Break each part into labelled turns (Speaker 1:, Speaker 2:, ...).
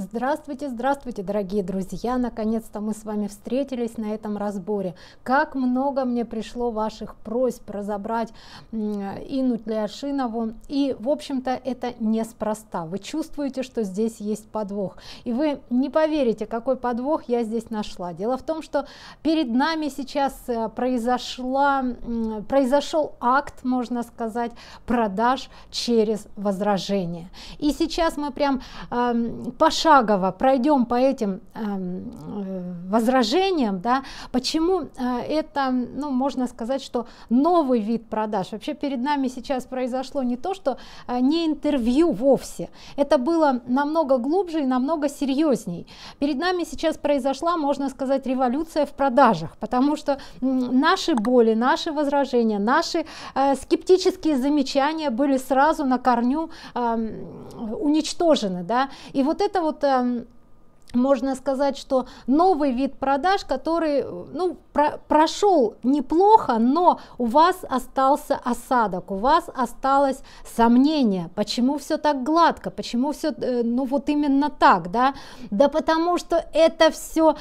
Speaker 1: Здравствуйте, здравствуйте, дорогие друзья! Наконец-то мы с вами встретились на этом разборе. Как много мне пришло ваших просьб разобрать Инну Тляшинову. И, в общем-то, это неспроста. Вы чувствуете, что здесь есть подвох. И вы не поверите, какой подвох я здесь нашла. Дело в том, что перед нами сейчас э, произошла, произошел акт, можно сказать, продаж через возражение. И сейчас мы прям э, пошагово пошагово пройдем по этим эм, э, возражениям, да, почему э, это, ну, можно сказать, что новый вид продаж. Вообще перед нами сейчас произошло не то, что э, не интервью вовсе, это было намного глубже и намного серьезней. Перед нами сейчас произошла, можно сказать, революция в продажах, потому что наши боли, наши возражения, наши э, скептические замечания были сразу на корню э, уничтожены, да, и вот этого вот эм, можно сказать, что новый вид продаж, который ну, про прошел неплохо, но у вас остался осадок, у вас осталось сомнение, почему все так гладко, почему все, э, ну вот именно так, да, да потому что это все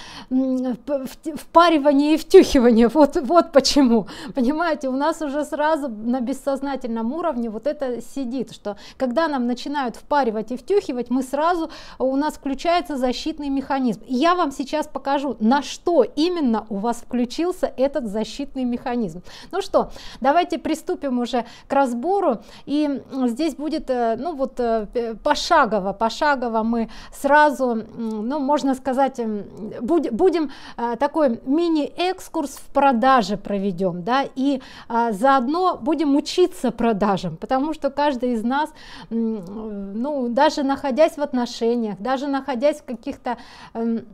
Speaker 1: впаривание и втюхивание, вот, вот почему, понимаете, у нас уже сразу на бессознательном уровне вот это сидит, что когда нам начинают впаривать и втюхивать, мы сразу, у нас включается защита защитный механизм. Я вам сейчас покажу, на что именно у вас включился этот защитный механизм. Ну что, давайте приступим уже к разбору. И здесь будет, э, ну вот, э, э, пошагово, пошагово мы сразу, ну, можно сказать, эм, будь, будем такой мини-экскурс в продаже проведем, да, и заодно будем учиться продажам, потому что каждый из нас, ну, даже находясь в отношениях, даже находясь в каких-то что эм,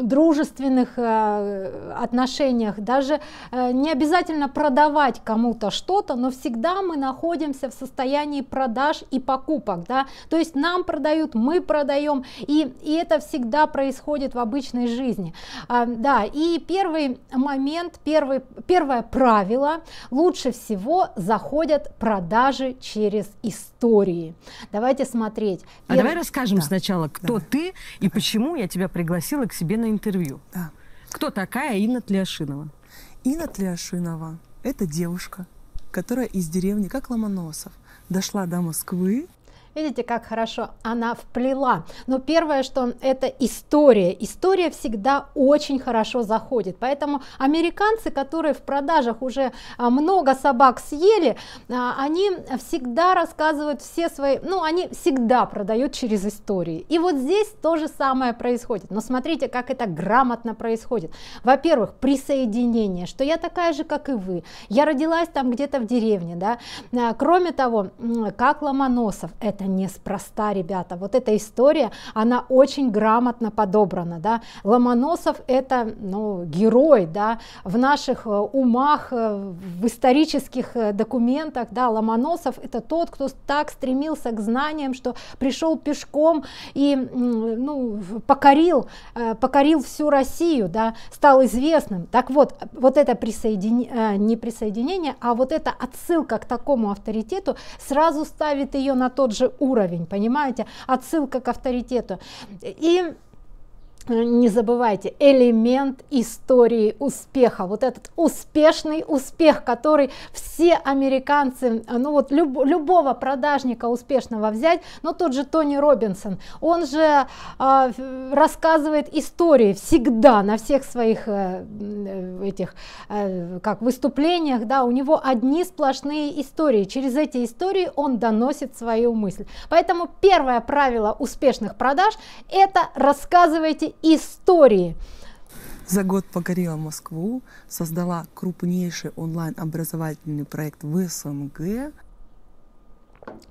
Speaker 1: дружественных э, отношениях, даже э, не обязательно продавать кому-то что-то, но всегда мы находимся в состоянии продаж и покупок, да, то есть нам продают, мы продаем, и, и это всегда происходит в обычной жизни, а, да, и первый момент, первый, первое правило, лучше всего заходят продажи через истории, давайте смотреть. Перв... А давай расскажем
Speaker 2: да. сначала, кто да. ты и давай. почему я тебя пригласила к себе на интервью. Да. Кто такая Инна Тляшинова? Инна Тляшинова – это девушка,
Speaker 3: которая из деревни, как Ломоносов, дошла до Москвы
Speaker 1: Видите, как хорошо она вплела. Но первое, что это история. История всегда очень хорошо заходит. Поэтому американцы, которые в продажах уже а, много собак съели, а, они всегда рассказывают все свои, ну, они всегда продают через истории. И вот здесь то же самое происходит. Но смотрите, как это грамотно происходит. Во-первых, присоединение, что я такая же, как и вы. Я родилась там где-то в деревне, да. Э, кроме того, как Ломоносов, это это неспроста, ребята. Вот эта история, она очень грамотно подобрана. Да? Ломоносов это ну, герой да? в наших э, умах, э, в исторических э, документах. Да? Ломоносов это тот, кто так стремился к знаниям, что пришел пешком и ну, покорил, покорил всю Россию, да? стал известным. Так вот, вот это присоединение, не присоединение, а вот эта отсылка к такому авторитету сразу ставит ее на тот же уровень, понимаете, отсылка к авторитету. И Э, не забывайте, элемент истории успеха, вот этот успешный успех, который все американцы, э, ну вот люб, любого продажника успешного взять, но тот же Тони Робинсон, он же э, рассказывает истории всегда на всех своих э, этих э, как выступлениях, да, у него одни сплошные истории, через эти истории он доносит свою мысль, поэтому первое правило успешных продаж это рассказывайте истории.
Speaker 3: За год покорила Москву, создала крупнейший онлайн-образовательный проект
Speaker 1: в СНГ.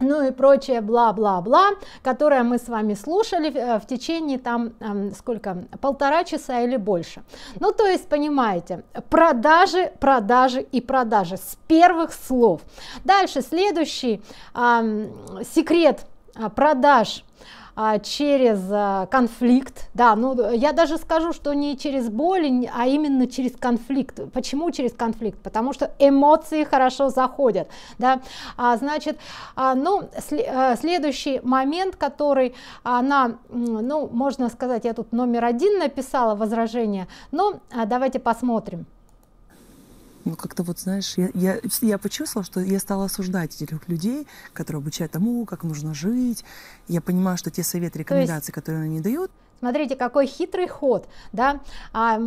Speaker 1: Ну и прочее бла-бла-бла, которое мы с вами слушали э, в течение там эм, сколько, полтора часа или больше. Ну то есть понимаете, продажи, продажи и продажи с первых слов. Дальше следующий а, секрет э, продаж – а, через а, конфликт, да, ну я даже скажу, что не через боль, а именно через конфликт. Почему через конфликт? Потому что эмоции хорошо заходят, да. А, значит, а, ну сл а, следующий момент, который она, ну можно сказать, я тут номер один написала возражение, но а, давайте посмотрим
Speaker 3: ну, как-то вот, знаешь, я, я, я почувствовала, что я стала осуждать этих людей, которые обучают тому, как нужно жить. Я понимаю, что те советы, рекомендации, есть... которые они
Speaker 1: дают, Смотрите, какой хитрый ход, да? А,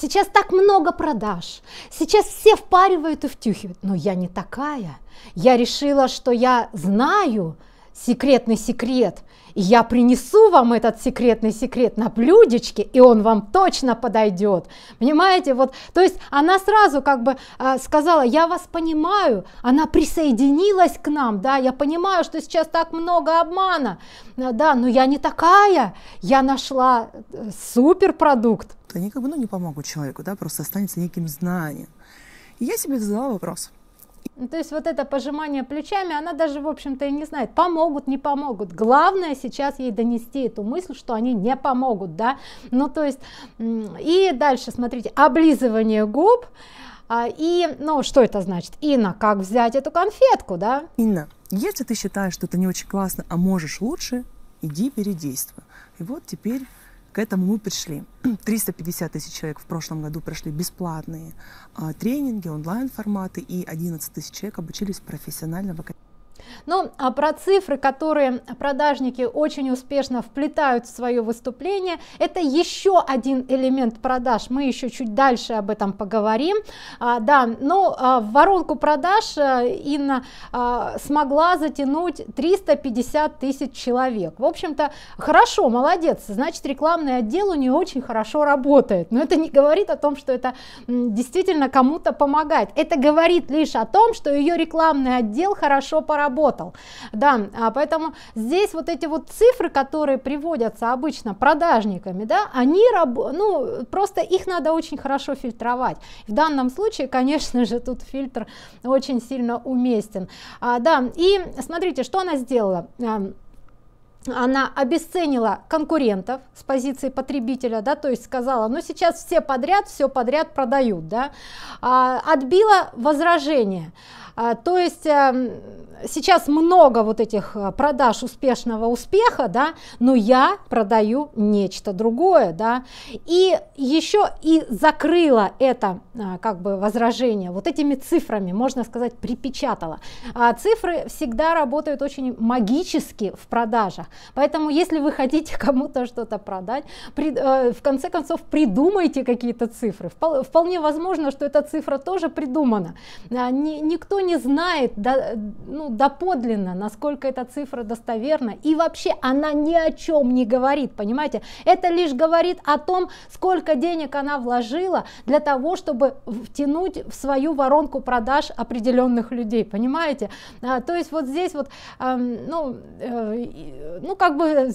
Speaker 1: сейчас так много продаж, сейчас все впаривают и втюхивают, но я не такая. Я решила, что я знаю, секретный секрет. И я принесу вам этот секретный секрет на блюдечке, и он вам точно подойдет. Понимаете, вот, то есть она сразу как бы э, сказала, я вас понимаю, она присоединилась к нам, да, я понимаю, что сейчас так много обмана, а, да, но я не такая, я нашла э, суперпродукт. Они как бы, ну,
Speaker 3: не помогут человеку, да, просто останется неким знанием. я себе задала вопрос –
Speaker 1: ну, то есть вот это пожимание плечами, она даже, в общем-то, и не знает, помогут, не помогут. Главное сейчас ей донести эту мысль, что они не помогут, да. Ну, то есть, и дальше, смотрите, облизывание губ. А, и, ну, что это значит? Инна, как взять эту конфетку, да?
Speaker 3: Инна, если ты считаешь, что это не очень классно, а можешь лучше, иди передействуй. И вот теперь к этому мы пришли. 350 тысяч человек в прошлом году прошли бесплатные а, тренинги, онлайн-форматы, и 11 тысяч
Speaker 1: человек обучились профессионально в академии. Но ну, а про цифры, которые продажники очень успешно вплетают в свое выступление, это еще один элемент продаж. Мы еще чуть дальше об этом поговорим. А, да, но ну, а, в воронку продаж а, Инна а, смогла затянуть 350 тысяч человек. В общем-то, хорошо, молодец. Значит, рекламный отдел у нее очень хорошо работает. Но это не говорит о том, что это действительно кому-то помогает. Это говорит лишь о том, что ее рекламный отдел хорошо поработал заработал. Да, а поэтому здесь вот эти вот цифры, которые приводятся обычно продажниками, да, они ну, просто их надо очень хорошо фильтровать. В данном случае, конечно же, тут фильтр очень сильно уместен. А, да, и смотрите, что она сделала она обесценила конкурентов с позиции потребителя, да, то есть сказала, ну сейчас все подряд, все подряд продают, да, а, отбила возражение, а, то есть эм, сейчас много вот этих э, продаж успешного успеха, да, но я продаю нечто другое, да, и еще и закрыла это э, как бы возражение вот этими цифрами, можно сказать, припечатала. А цифры всегда работают очень магически в продажах, поэтому если вы хотите кому-то что-то продать, при, э, в конце концов придумайте какие-то цифры. Вполне возможно, что эта цифра тоже придумана. А никто не не знает до, ну, доподлинно, насколько эта цифра достоверна, и вообще она ни о чем не говорит, понимаете? Это лишь говорит о том, сколько денег она вложила для того, чтобы втянуть в свою воронку продаж определенных людей, понимаете? А, то есть вот здесь вот, э, ну, э, ну как бы э,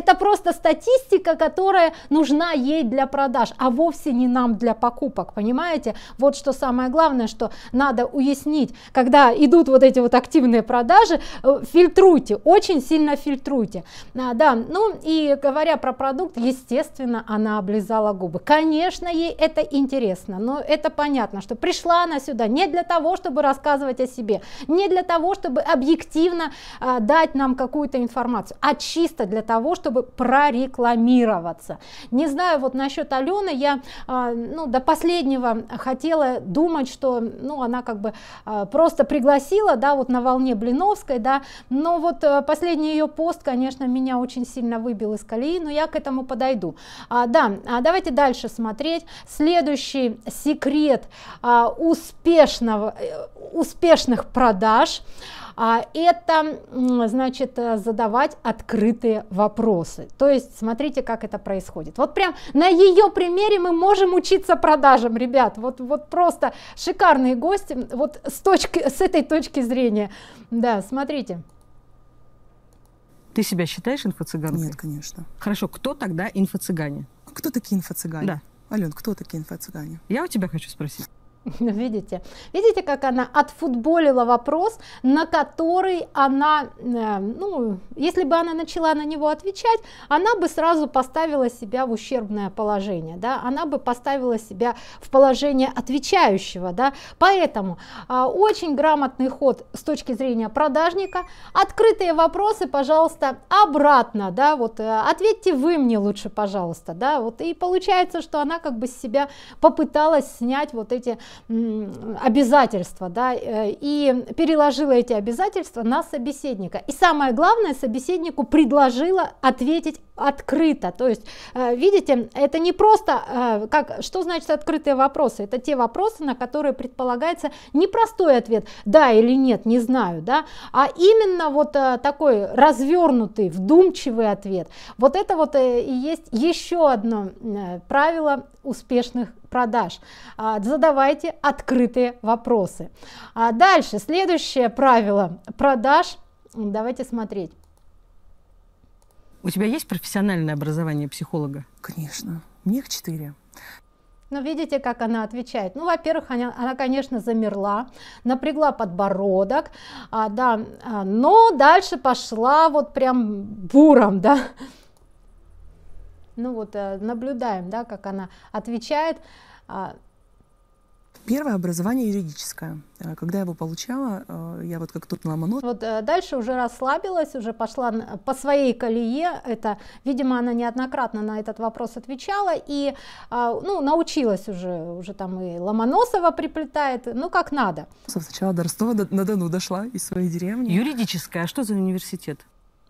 Speaker 1: это просто статистика, которая нужна ей для продаж, а вовсе не нам для покупок, понимаете? Вот что самое главное, что надо уяснить, когда идут вот эти вот активные продажи, э, фильтруйте, очень сильно фильтруйте. А, да, ну и говоря про продукт, естественно, она облизала губы. Конечно, ей это интересно, но это понятно, что пришла она сюда не для того, чтобы рассказывать о себе, не для того, чтобы объективно а, дать нам какую-то информацию, а чисто для того, чтобы прорекламироваться. Не знаю, вот насчет Алены, я а, ну, до последнего хотела думать, что ну, она как бы а, просто пригласила, да, вот на волне Блиновской, да, но вот э, последний ее пост, конечно, меня очень сильно выбил из колеи, но я к этому подойду. А, да, а давайте дальше смотреть. Следующий секрет а, успешного, э, успешных продаж – а это значит э, задавать открытые вопросы. То есть смотрите, как это происходит. Вот прям на ее примере мы можем учиться продажам, ребят. Вот, вот просто шикарные гости. Вот с, точки, с этой точки зрения. Да, смотрите.
Speaker 2: Ты себя считаешь инфо-цыганкой? Нет, конечно. Хорошо, кто тогда инфо-цыгане? Кто такие инфо-цыгане? Да. Ален, кто такие инфо-цыгане? Я у тебя хочу спросить.
Speaker 1: Видите? Видите, как она отфутболила вопрос, на который она, э, ну, если бы она начала на него отвечать, она бы сразу поставила себя в ущербное положение, да, она бы поставила себя в положение отвечающего, да, поэтому а, очень грамотный ход с точки зрения продажника, открытые вопросы, пожалуйста, обратно, да, вот э, ответьте вы мне лучше, пожалуйста, да, вот и получается, что она как бы себя попыталась снять вот эти обязательства, да, э, и переложила эти обязательства на собеседника. И самое главное, собеседнику предложила ответить открыто. То есть, э, видите, это не просто, э, как, что значит открытые вопросы? Это те вопросы, на которые предполагается не простой ответ, да или нет, не знаю, да, а именно вот такой развернутый, вдумчивый ответ. Вот это вот и есть еще одно правило успешных продаж. А, задавайте открытые вопросы. А дальше, следующее правило продаж. Давайте смотреть.
Speaker 2: У тебя есть профессиональное образование психолога? Конечно. Мне их четыре.
Speaker 1: Но ну, видите, как она отвечает. Ну, во-первых, она, она, конечно, замерла, напрягла подбородок, а, да, а, но дальше пошла вот прям буром, да ну вот э, наблюдаем, да, как она отвечает. А,
Speaker 3: Первое образование юридическое. Э, когда я его получала, э, я вот как тут ломанут.
Speaker 1: Вот дальше уже расслабилась, уже пошла по своей колее. Это, видимо, она неоднократно на этот вопрос отвечала и а, ну, научилась уже, уже там и Ломоносова приплетает, ну как надо.
Speaker 2: Сначала до Ростова на Дону дошла из своей деревни. Юридическое, а что за университет?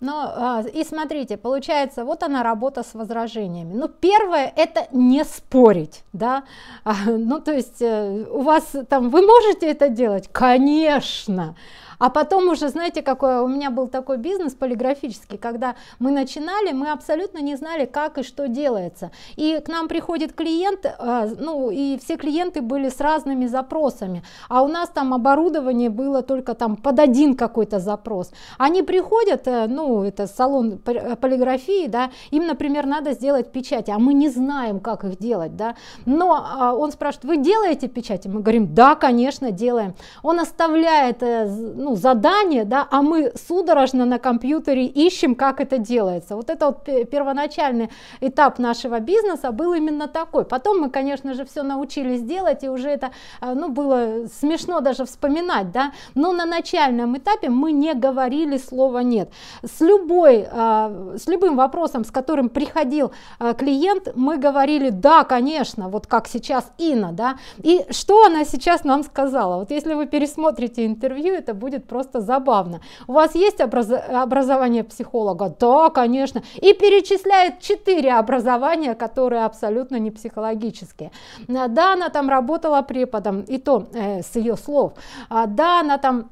Speaker 1: Но, а, и смотрите, получается, вот она работа с возражениями. Ну, первое, это не спорить, да, а, ну, то есть э, у вас там, вы можете это делать? Конечно, а потом уже, знаете, какой у меня был такой бизнес полиграфический, когда мы начинали, мы абсолютно не знали, как и что делается. И к нам приходит клиент, э, ну и все клиенты были с разными запросами, а у нас там оборудование было только там под один какой-то запрос. Они приходят, э, ну это салон э, полиграфии, да, им, например, надо сделать печать, а мы не знаем, как их делать, да. Но а, он спрашивает, вы делаете печати? Мы говорим, да, конечно, делаем. Он оставляет, ну, ну, задание, да, а мы судорожно на компьютере ищем, как это делается. Вот это вот первоначальный этап нашего бизнеса был именно такой. Потом мы, конечно же, все научились делать, и уже это, э, ну, было смешно даже вспоминать, да, но на начальном этапе мы не говорили слова «нет». С, любой, э, с любым вопросом, с которым приходил э, клиент, мы говорили «да, конечно», вот как сейчас Инна, да, и что она сейчас нам сказала? Вот если вы пересмотрите интервью, это будет будет просто забавно. У вас есть образ... образование психолога? Да, конечно. И перечисляет 4 образования, которые абсолютно не психологические. Э, да, она там работала преподом, и то э, с ее слов. Э, да, она там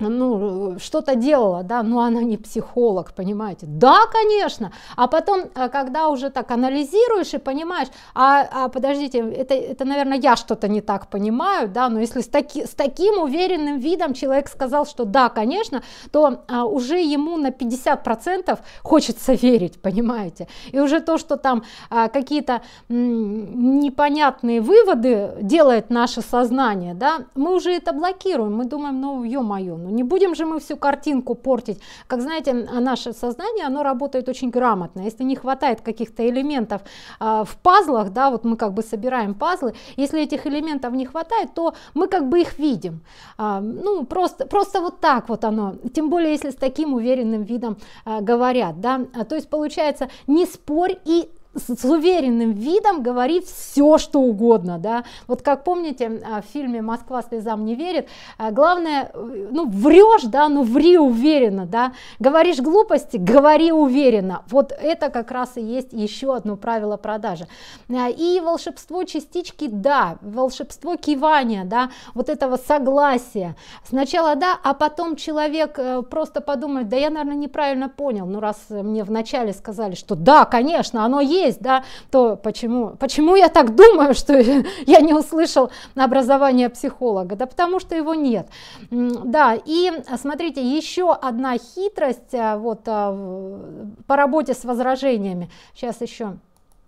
Speaker 1: ну, что-то делала, да, но она не психолог, понимаете? Да, конечно. А потом, э, когда уже так анализируешь и понимаешь, а, а подождите, это, это, наверное, я что-то не так понимаю, да, но если с, таки, с таким уверенным видом человек сказал, что да, конечно, то а, уже ему на 50% хочется верить, понимаете? И уже то, что там а, какие-то непонятные выводы делает наше сознание, да, мы уже это блокируем, мы думаем, ну, ё-моё, ну не будем же мы всю картинку портить. Как знаете, а наше сознание, оно работает очень грамотно. Если не хватает каких-то элементов э, в пазлах, да, вот мы как бы собираем пазлы, если этих элементов не хватает, то мы как бы их видим. Э, ну просто, просто вот так вот оно. Тем более, если с таким уверенным видом э, говорят, да. То есть получается, не спорь и с уверенным видом говори все, что угодно, да. Вот как помните а, в фильме «Москва слезам не верит», а, главное, э, ну, врешь, да, ну ври уверенно, да. Говоришь глупости, говори уверенно. Вот это как раз и есть еще одно правило продажи. А, и волшебство частички «да», волшебство кивания, да, вот этого согласия. Сначала «да», а потом человек э, просто подумает, да я, наверное, неправильно понял, ну, раз мне вначале сказали, что «да, конечно, оно есть», есть, да, то почему, почему я так думаю, что я не услышал образование психолога? Да потому что его нет. Да, и смотрите, еще одна хитрость э, вот э, по работе с возражениями. Сейчас еще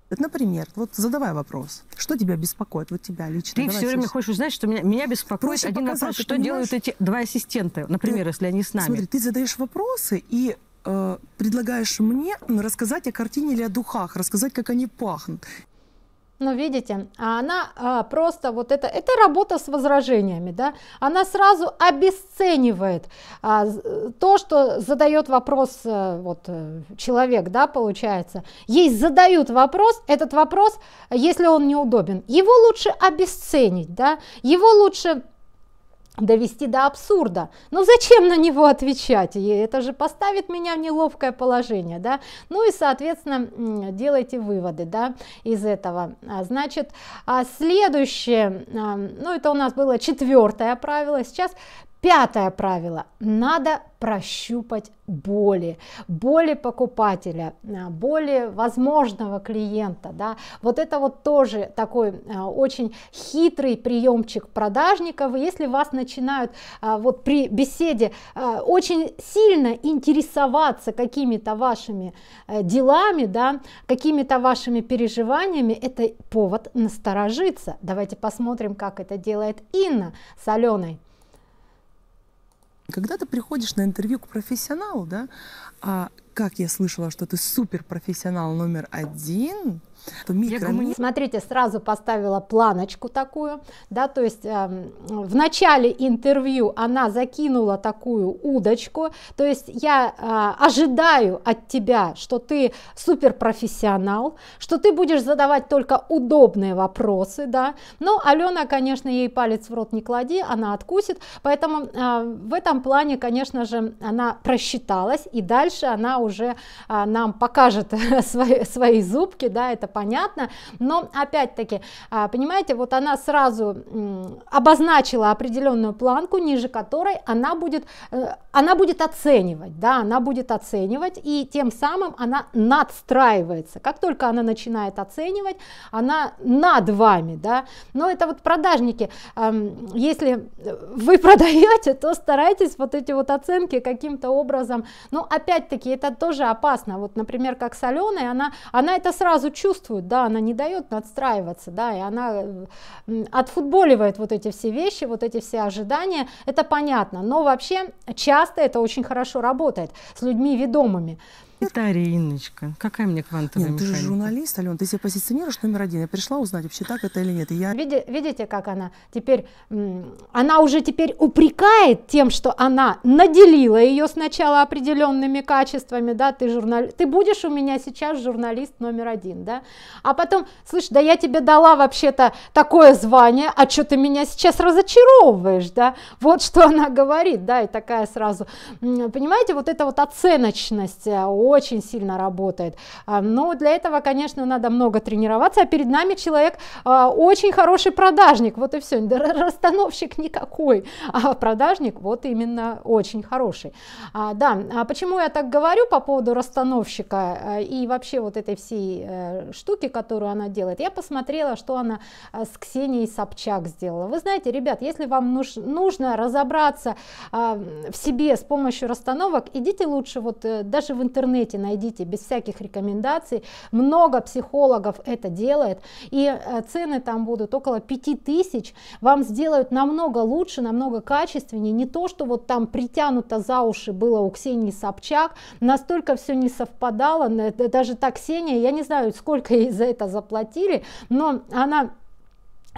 Speaker 3: Например, вот задавай вопрос. Что
Speaker 2: тебя беспокоит? Вот тебя лично. Ты Давай все сейчас... время
Speaker 1: хочешь узнать, что меня, меня беспокоит Проще один показать, вопрос, что понимаешь? делают
Speaker 2: эти два ассистента, например, ты, если они с нами. Смотри, ты задаешь вопросы, и э, предлагаешь
Speaker 1: мне
Speaker 3: рассказать о картине или о духах, рассказать, как они пахнут.
Speaker 1: Ну, видите, а она а, просто вот это, это работа с возражениями, да, она сразу обесценивает а, то, что задает вопрос а, вот э, человек, да, получается. Ей задают вопрос, этот вопрос, если он неудобен, его лучше обесценить, да, его лучше довести до абсурда. Ну зачем на него отвечать? И это же поставит меня в неловкое положение, да? Ну и, соответственно, делайте выводы, да, из этого. А, значит, а, следующее, а, ну это у нас было четвертое правило, сейчас Пятое правило. Надо прощупать боли, боли покупателя, а, боли возможного клиента. Да? Вот это вот тоже такой а, очень хитрый приемчик продажников. Если вас начинают а, вот при беседе очень сильно интересоваться какими-то вашими э, делами, да, какими-то вашими переживаниями, это повод насторожиться. Давайте посмотрим, как это делает Инна с Аленой.
Speaker 3: Когда ты приходишь на интервью к профессионалу, да, а как я слышала, что ты суперпрофессионал номер один, то микро... Гумани... Ну.
Speaker 1: Смотрите, сразу поставила планочку такую, да, то есть э, в начале интервью она закинула такую удочку, то есть я э, ожидаю от тебя, что ты суперпрофессионал, что ты будешь задавать только удобные вопросы, да, но Алена, конечно, ей палец в рот не клади, она откусит, поэтому э, в этом плане, конечно же, она просчиталась, и дальше она уже э, нам покажет свои, свои зубки, да, это понятно, но опять-таки, а, понимаете, вот она сразу обозначила определенную планку, ниже которой она будет, э, она будет оценивать, да, она будет оценивать, и тем самым она надстраивается. Как только она начинает оценивать, она над вами, да, но это вот продажники, если вы продаете, то старайтесь вот эти вот оценки каким-то образом, но опять-таки это тоже опасно, вот, например, как соленая, она, она это сразу чувствует, чувствует, да, она не дает надстраиваться, да, и она э, отфутболивает вот эти все вещи, вот эти все ожидания, это понятно, но вообще часто это очень хорошо работает с людьми ведомыми. Это
Speaker 3: Ариночка. Какая мне квантовая Нет, механика? Ну ты же журналист, Алена, ты себя позиционируешь номер один. Я пришла узнать, вообще так это
Speaker 1: или нет. И я... Види, видите, как она теперь... Она уже теперь упрекает тем, что она наделила ее сначала определенными качествами, да, ты журнал... Ты будешь у меня сейчас журналист номер один, да? А потом, слышь, да я тебе дала вообще-то такое звание, а что ты меня сейчас разочаровываешь, да? Вот что она говорит, да, и такая сразу... Понимаете, вот эта вот оценочность, э, очень сильно работает. А, но для этого, конечно, надо много тренироваться, а перед нами человек а, очень хороший продажник, вот и все, расстановщик никакой, а продажник вот именно очень хороший. А, да, почему я так говорю по поводу расстановщика и вообще вот этой всей э, штуки, которую она делает, я посмотрела, что она с Ксенией Собчак сделала. Вы знаете, ребят, если вам нуж нужно разобраться в себе с помощью расстановок, идите лучше вот э, даже в интернет интернете найдите без всяких рекомендаций. Много психологов это делает. И э, цены там будут около 5000. Вам сделают намного лучше, намного качественнее. Не то, что вот там притянуто за уши было у Ксении Собчак. Настолько все не совпадало. Даже так Ксения, я не знаю, сколько ей за это заплатили, но она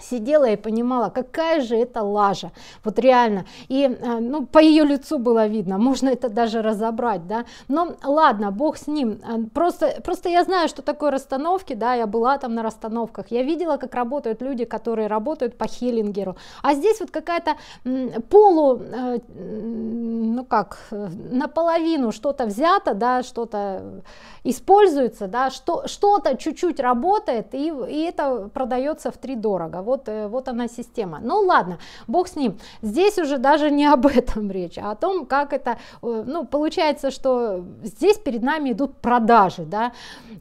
Speaker 1: сидела и понимала, какая же это лажа, вот реально. И э, ну, по ее лицу было видно, можно это даже разобрать, да. Но ладно, бог с ним. Э, просто, просто я знаю, что такое расстановки, да, я была там на расстановках, я видела, как работают люди, которые работают по Хиллингеру. А здесь вот какая-то полу, э, ну как, наполовину что-то взято, да, что-то используется, да, что-то чуть-чуть работает, и, и это продается в три дорого вот, э, вот она система. Ну ладно, бог с ним. Здесь уже даже не об этом речь, а о том, как это, э, ну получается, что здесь перед нами идут продажи, да,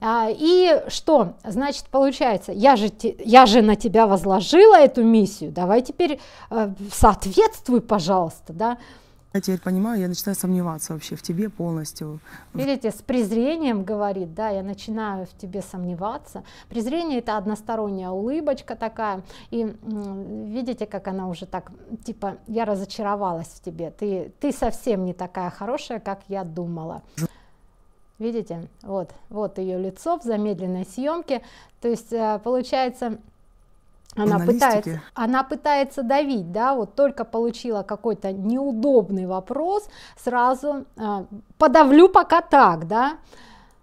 Speaker 1: а, и что, значит, получается, я же, я же на тебя возложила эту миссию, давай теперь э, соответствуй, пожалуйста, да, я теперь понимаю, я начинаю сомневаться вообще в тебе полностью. Видите, с презрением говорит, да, я начинаю в тебе сомневаться. Презрение это односторонняя улыбочка такая. И видите, как она уже так, типа, я разочаровалась в тебе. Ты, ты совсем не такая хорошая, как я думала. Видите, вот, вот ее лицо в замедленной съемке. То есть э, получается
Speaker 2: она пытается,
Speaker 1: она пытается давить, да, вот только получила какой-то неудобный вопрос, сразу э, подавлю пока так, да.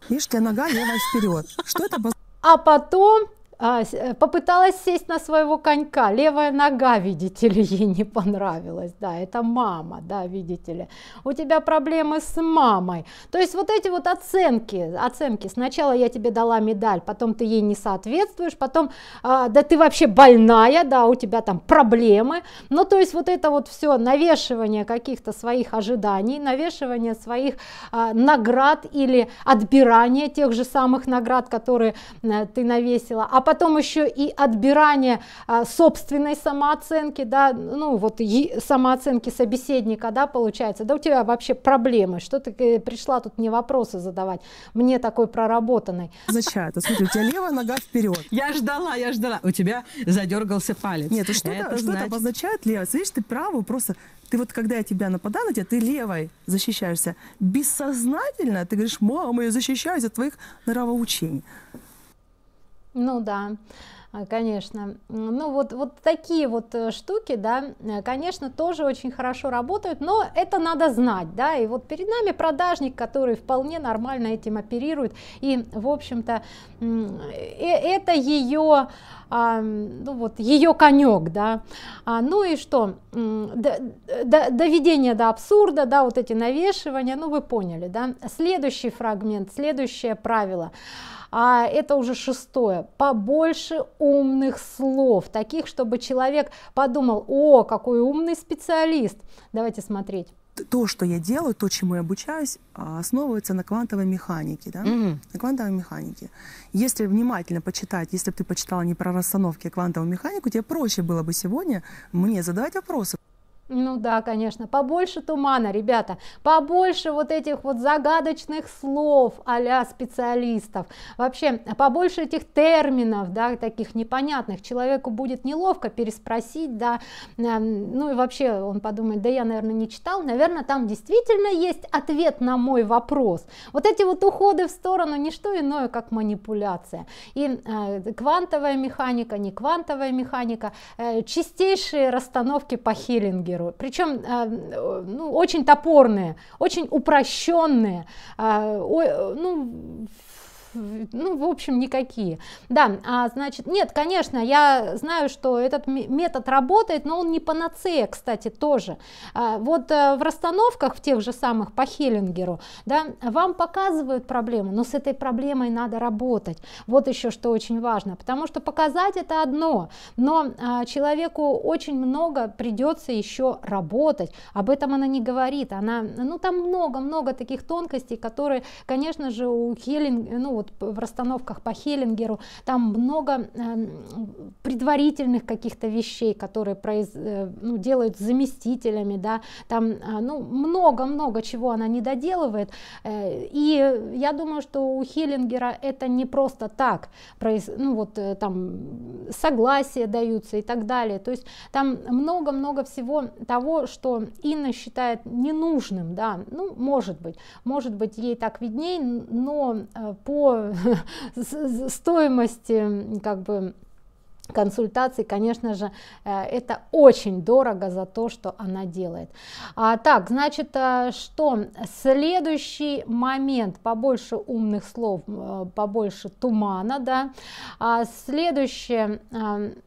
Speaker 1: Ишь, нога левая вперед. Что это? А потом а, э, попыталась сесть на своего конька, левая нога, видите ли, ей не понравилась, да, это мама, да, видите ли, у тебя проблемы с мамой, то есть вот эти вот оценки, оценки, сначала я тебе дала медаль, потом ты ей не соответствуешь, потом, а, да ты вообще больная, да, у тебя там проблемы, ну, то есть вот это вот все навешивание каких-то своих ожиданий, навешивание своих а, наград или отбирание тех же самых наград, которые а, ты навесила, а потом еще и отбирание а, собственной самооценки, да, ну вот и самооценки собеседника, да, получается, да у тебя вообще проблемы, что ты э, пришла тут мне вопросы задавать, мне такой проработанный.
Speaker 2: Означает, смотри, у тебя левая нога вперед. Я ждала, я ждала, у тебя задергался палец. Нет, ну что это что значит...
Speaker 3: обозначает левая, видишь, ты правую просто ты вот когда я тебя нападаю на тебя, ты левой защищаешься. Бессознательно ты говоришь, мама, я защищаюсь от твоих нравоучений.
Speaker 1: Ну да, а, конечно. Ну вот, вот такие вот э, штуки, да, э, конечно, тоже очень хорошо работают, но это надо знать, да, и вот перед нами продажник, который вполне нормально этим оперирует, и, в общем-то, э, это ее, а, ну вот, ее конек, да. А, ну и что, доведение до абсурда, да, вот эти навешивания, ну вы поняли, да. Следующий фрагмент, следующее правило – а это уже шестое, побольше умных слов, таких, чтобы человек подумал, о, какой умный специалист. Давайте смотреть
Speaker 3: то, что я делаю, то, чему я обучаюсь, а, основывается на квантовой механике. Да? Mm-hmm. На квантовой механике. Если внимательно почитать, если бы ты почитала не про расстановки, а квантовую механику, тебе проще было бы сегодня мне задавать вопросы.
Speaker 1: Ну да, конечно, побольше тумана, ребята, побольше вот этих вот загадочных слов а специалистов, вообще побольше этих терминов, да, таких непонятных, человеку будет неловко переспросить, да, эм, ну и вообще он подумает, да я, наверное, не читал, наверное, там действительно есть ответ на мой вопрос. Вот эти вот уходы в сторону, не что иное, как манипуляция. И э, квантовая механика, не квантовая механика, э, чистейшие расстановки по хиллинге формулируют. Причем э, ну, очень топорные, очень упрощенные, а, э, ну, ну, в общем, никакие. Да, а, значит, нет, конечно, я знаю, что этот метод работает, но он не панацея, кстати, тоже. А, вот а, в расстановках, в тех же самых по Хеллингеру, да, вам показывают проблему, но с этой проблемой надо работать. Вот еще что очень важно, потому что показать это одно, но а, человеку очень много придется еще работать. Об этом она не говорит, она, ну, там много-много таких тонкостей, которые, конечно же, у Хеллинг, ну, вот в расстановках по Хеллингеру, там много э, предварительных каких-то вещей, которые произ, э, ну, делают заместителями, да, там э, ну, много-много чего она не доделывает, э, и я думаю, что у Хеллингера это не просто так, произ, ну вот э, там согласия даются и так далее, то есть там много-много всего того, что Инна считает ненужным, да, ну может быть, может быть ей так видней, но э, по стоимости как бы консультации, конечно же, э, это очень дорого за то, что она делает. А, так, значит, э, что следующий момент, побольше умных слов, э, побольше тумана, да. А, следующее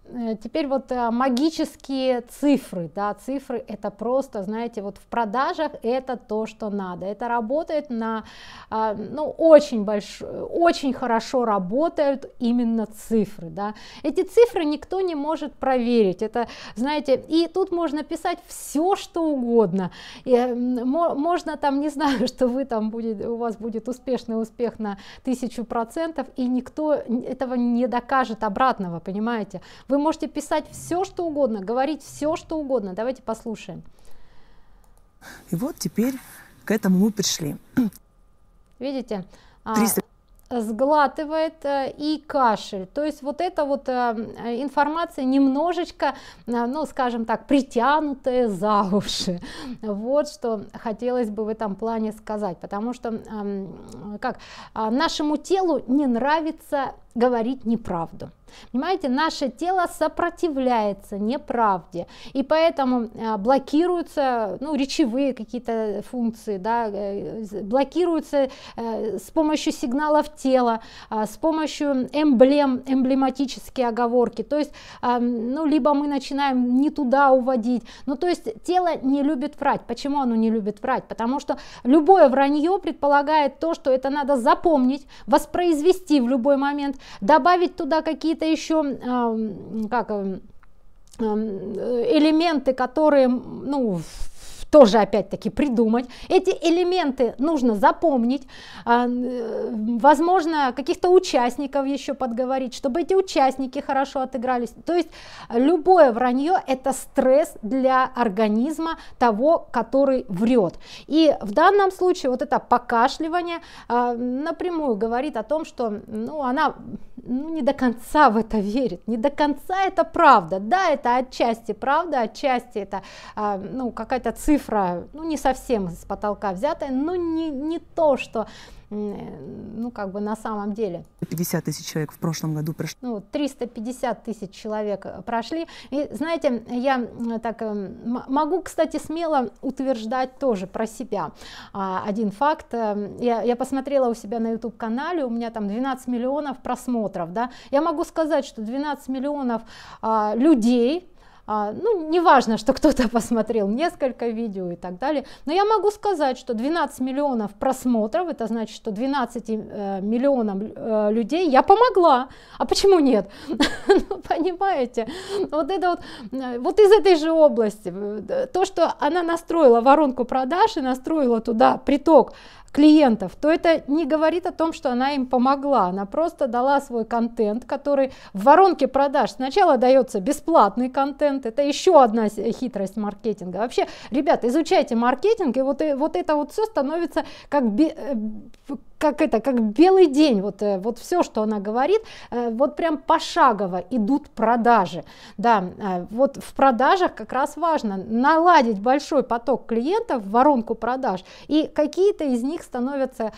Speaker 1: Э, теперь вот э, магические цифры, да, цифры это просто, знаете, вот в продажах это то, что надо. Это работает на, а, ну, очень большой, очень хорошо работают именно цифры, да. Эти цифры никто не может проверить, это, знаете, и тут можно писать все, что угодно. И, э, можно там, не знаю, что вы там будет, у вас будет успешный успех на тысячу процентов, и никто этого не докажет обратного, понимаете? Вы вы можете писать все, что угодно, говорить все, что угодно. Давайте послушаем.
Speaker 3: И вот теперь к этому мы пришли.
Speaker 1: Видите? 300 а, сглатывает э, и кашель. То есть вот эта вот э, информация немножечко, э, ну скажем так, притянутая за уши. Вот что хотелось бы в этом плане сказать, потому что эм, как а, нашему телу не нравится говорить неправду. Понимаете, наше тело сопротивляется неправде, и поэтому э, блокируются ну, речевые какие-то функции, да, э, блокируются э, с помощью сигналов тела, с помощью эмблем, эмблематические оговорки, то есть, ну, либо мы начинаем не туда уводить, ну, то есть тело не любит врать. Почему оно не любит врать? Потому что любое вранье предполагает то, что это надо запомнить, воспроизвести в любой момент, добавить туда какие-то еще, как э, элементы, которые, ну, тоже опять-таки придумать. Эти элементы нужно запомнить, а, э, возможно, каких-то участников еще подговорить, чтобы эти участники хорошо отыгрались. То есть любое вранье – это стресс для организма того, который врет. И в данном случае вот это покашливание а, напрямую говорит о том, что ну, она ну, не до конца в это верит, не до конца это правда. Да, это отчасти правда, отчасти это а, ну, какая-то цифра, цифра, ну не совсем с потолка взятая, но не, не то, что э, ну, как бы на самом деле.
Speaker 3: 50 тысяч человек в прошлом году прошло.
Speaker 1: Ну, 350 тысяч человек э, прошли. И, знаете, я так эм, могу, кстати, смело утверждать тоже про себя. А, один факт, э, я, я посмотрела у себя на YouTube-канале, у меня там 12 миллионов просмотров, да, я могу сказать, что 12 миллионов а, людей, а, ну, неважно, что кто-то посмотрел несколько видео и так далее, но я могу сказать, что 12 миллионов просмотров, это значит, что 12 э, миллионам э, людей я помогла. А почему нет? Ну, понимаете? Вот это вот, э, вот из этой же области, то, что она настроила воронку продаж и настроила туда приток клиентов, то это не говорит о том, что она им помогла. Она просто дала свой контент, который в воронке продаж сначала дается бесплатный контент. Это еще одна хитрость маркетинга. Вообще, ребят, изучайте маркетинг, и вот, и, э, вот это вот все становится как би, как это, как белый день, вот, э, вот все, что она говорит, э, вот прям пошагово идут продажи. Да, э, вот в продажах как раз важно наладить большой поток клиентов в воронку продаж, и какие-то из них становятся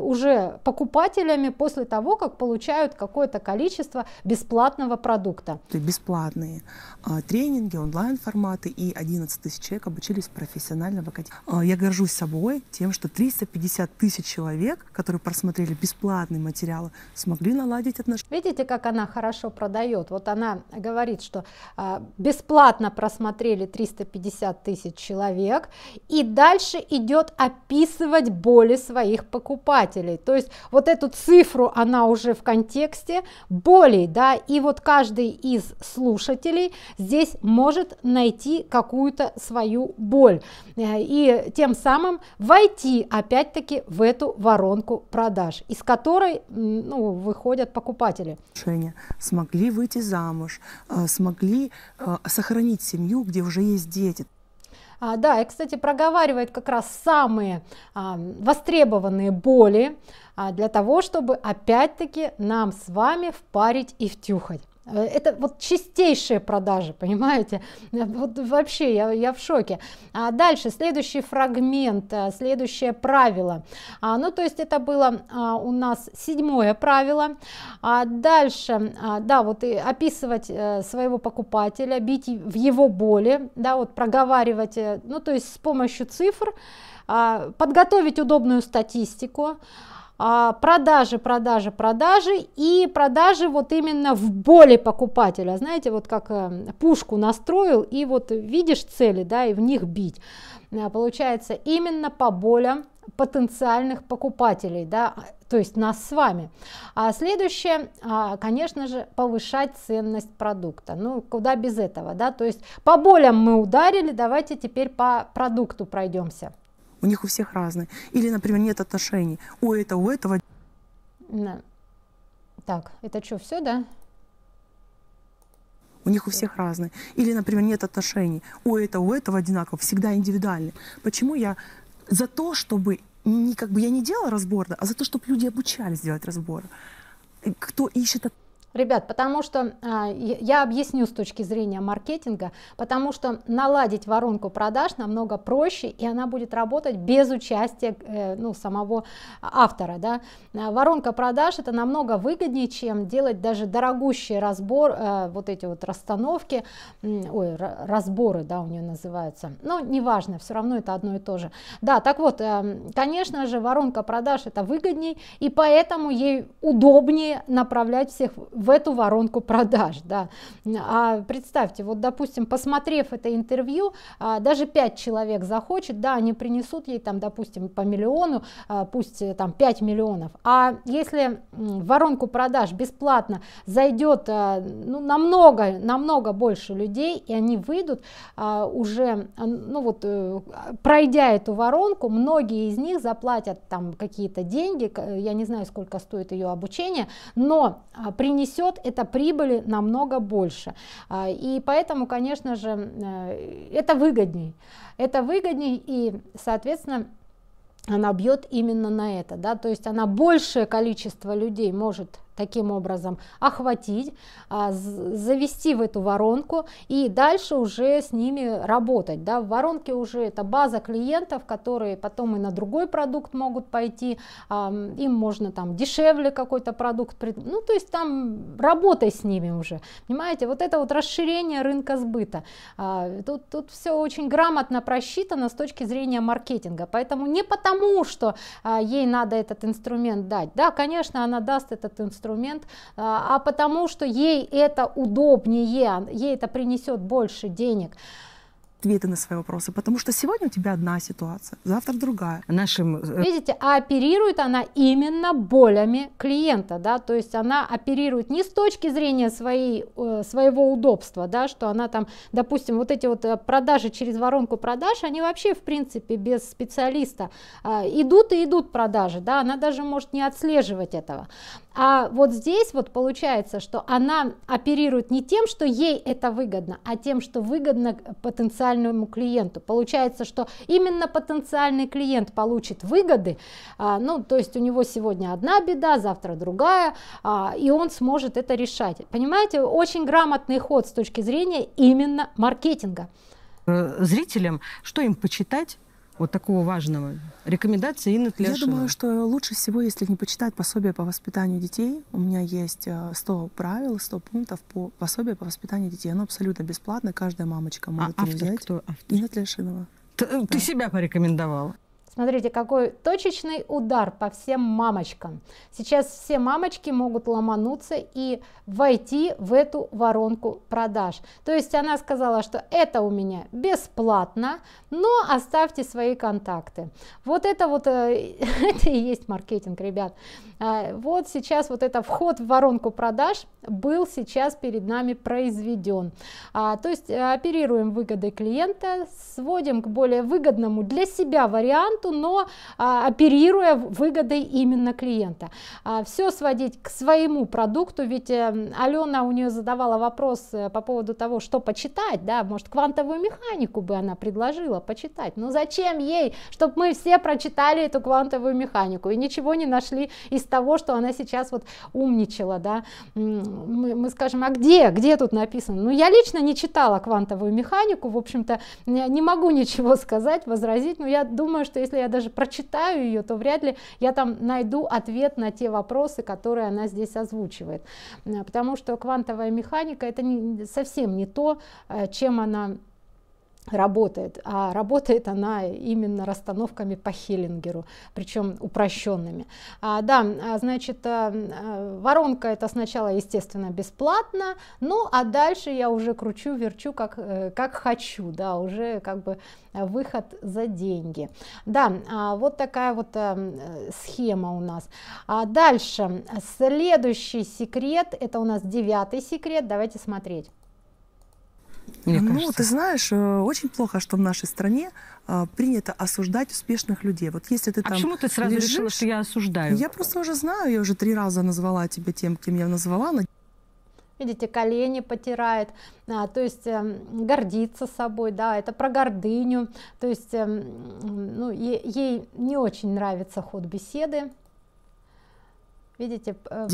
Speaker 1: уже покупателями после того, как получают какое-то количество бесплатного продукта.
Speaker 3: Бесплатные а, тренинги, онлайн-форматы, и 11 тысяч человек обучились профессионально в академии. А, я горжусь собой тем, что 350 тысяч человек, которые просмотрели бесплатные
Speaker 1: материалы, смогли наладить отношения. Видите, как она хорошо продает? Вот она говорит, что а, бесплатно просмотрели 350 тысяч человек, и дальше идет описывать боли своих покупателей. То есть вот эту цифру она уже в контексте болей, да, и вот каждый из слушателей здесь может найти какую-то свою боль э, и тем самым войти опять-таки в эту воронку воронку продаж, из которой ну, выходят покупатели.
Speaker 3: Смогли выйти замуж, э, смогли э, сохранить семью, где уже есть дети.
Speaker 1: А, да, и, кстати, проговаривает как раз самые а, востребованные боли а, для того, чтобы опять-таки нам с вами впарить и втюхать. Э, это вот чистейшие продажи, понимаете? Э, вот вообще я, я в шоке. А дальше, следующий фрагмент, э, следующее правило. А, ну, то есть это было а, у нас седьмое правило. А дальше, а, да, вот и описывать а, своего покупателя, бить в его боли, да, вот проговаривать, ну, то есть с помощью цифр, а, подготовить удобную статистику, а, продажи, продажи, продажи и продажи вот именно в боли покупателя. Знаете, вот как эм, пушку настроил и вот видишь цели, да, и в них бить. А, получается именно по болям потенциальных покупателей, да, то есть нас с вами. А следующее, а, конечно же, повышать ценность продукта. Ну, куда без этого, да? То есть по болям мы ударили, давайте теперь по продукту пройдемся.
Speaker 3: У них у всех разные. Или, например, нет отношений. У этого, у этого.
Speaker 1: Да. Так, это что, все, да?
Speaker 3: У них у всех разные. Или, например, нет отношений. У этого, у этого одинаково. Всегда индивидуально. Почему я за то, чтобы не, как бы я не делала разбор, а за то, чтобы люди обучались делать разбор.
Speaker 1: Кто ищет ребят, потому что а, я объясню с точки зрения маркетинга, потому что наладить воронку продаж намного проще, и она будет работать без участия э, ну, самого автора. Да? А, воронка продаж это намного выгоднее, чем делать даже дорогущий разбор, э, вот эти вот расстановки, ой, разборы, да, у нее называются. Но неважно, все равно это одно и то же. Да, так вот, эм, конечно же, воронка продаж это выгодней, и поэтому ей удобнее направлять всех в в эту воронку продаж. Да. А представьте, вот, допустим, посмотрев это интервью, а, даже 5 человек захочет, да, они принесут ей, там, допустим, по миллиону, а, пусть э, там 5 миллионов. А если в воронку продаж бесплатно зайдет э, ну, намного, намного больше людей, и они выйдут а, уже, ну вот, э, пройдя эту воронку, многие из них заплатят там какие-то деньги, я не знаю, сколько стоит ее обучение, но принесет принесет это прибыли намного больше. А, и поэтому, конечно же, э, это выгодней. Это выгодней и, соответственно, она бьет именно на это, да, то есть она большее количество людей может таким образом охватить, а, завести в эту воронку и дальше уже с ними работать. Да? В воронке уже это база клиентов, которые потом и на другой продукт могут пойти, а, им можно там дешевле какой-то продукт, ну то есть там работай с ними уже, понимаете, вот это вот расширение рынка сбыта. А, тут, тут все очень грамотно просчитано с точки зрения маркетинга, поэтому не потому, что ей надо этот инструмент дать, да, конечно, она даст этот инструмент, инструмент, а, а потому что ей это удобнее, ей это принесет больше денег
Speaker 3: ответы на свои вопросы, потому что сегодня у тебя одна ситуация,
Speaker 2: завтра другая. Нашим... Э, Видите,
Speaker 1: а оперирует она именно болями клиента, да, то есть она оперирует не с точки зрения своей, э, своего удобства, да, что она там, допустим, вот эти вот э, продажи через воронку продаж, они вообще, в принципе, без специалиста а, идут и идут продажи, да, она даже может не отслеживать этого. А вот здесь вот получается, что она оперирует не тем, что ей это выгодно, а тем, что выгодно потенциальному клиенту. Получается, что именно потенциальный клиент получит выгоды, а, ну то есть у него сегодня одна беда, завтра другая, а, и он сможет это решать. Понимаете, очень грамотный ход с точки зрения именно маркетинга.
Speaker 2: Э, зрителям, что им почитать? вот такого важного? Рекомендации Инны Тлешина. Я думаю, что лучше всего, если не почитать пособие по воспитанию
Speaker 3: детей. У меня есть 100 э, правил, 100 пунктов по пособию по воспитанию детей. Оно
Speaker 2: абсолютно бесплатно, каждая мамочка может а автор взять. Кто автор? Инна Тлешинова. Э, ты, да. ты себя порекомендовала.
Speaker 1: Смотрите, какой точечный удар по всем мамочкам. Сейчас все мамочки могут ломануться и войти в эту воронку продаж. То есть она сказала, что это у меня бесплатно, но оставьте свои контакты. Вот это вот, э, это и есть маркетинг, ребят. А, вот сейчас вот это вход в воронку продаж был сейчас перед нами произведен. А, то есть э, оперируем выгодой клиента, сводим к более выгодному для себя варианту, клиенту, но а, оперируя выгодой именно клиента. А, все сводить к своему продукту, ведь э, эм, Алена у нее задавала вопрос э, по поводу того, что почитать, да, может квантовую механику бы она предложила почитать, но зачем ей, чтобы мы все прочитали эту квантовую механику и ничего не нашли из того, что она сейчас вот умничала, да, мы, мы скажем, а где, где тут написано, ну я лично не читала квантовую механику, в общем-то не могу ничего сказать, возразить, но я думаю, что если если я даже прочитаю ее, то вряд ли я там найду ответ на те вопросы, которые она здесь озвучивает. Э, потому что квантовая механика это не, совсем не то, э, чем она работает, а работает она именно расстановками по Хеллингеру, причем упрощенными. А, да, а, значит, а, а, воронка это сначала, естественно, бесплатно, ну а дальше я уже кручу, верчу, как, э, как хочу, да, уже как бы выход за деньги. Да, вот такая вот э, схема у нас. А дальше, следующий секрет, это у нас девятый секрет, давайте смотреть
Speaker 3: мне ну, ты знаешь, э, очень плохо, что в нашей стране э, принято осуждать успешных людей. Вот если ты а там почему ты сразу лежишь, решила, что
Speaker 2: я осуждаю? Я
Speaker 3: просто уже знаю, я уже три раза назвала тебя тем, кем я назвала.
Speaker 1: Видите, колени потирает, а, то есть э, гордится собой, да, это про гордыню, то есть э, ну, е- ей не очень нравится ход беседы. Видите, э,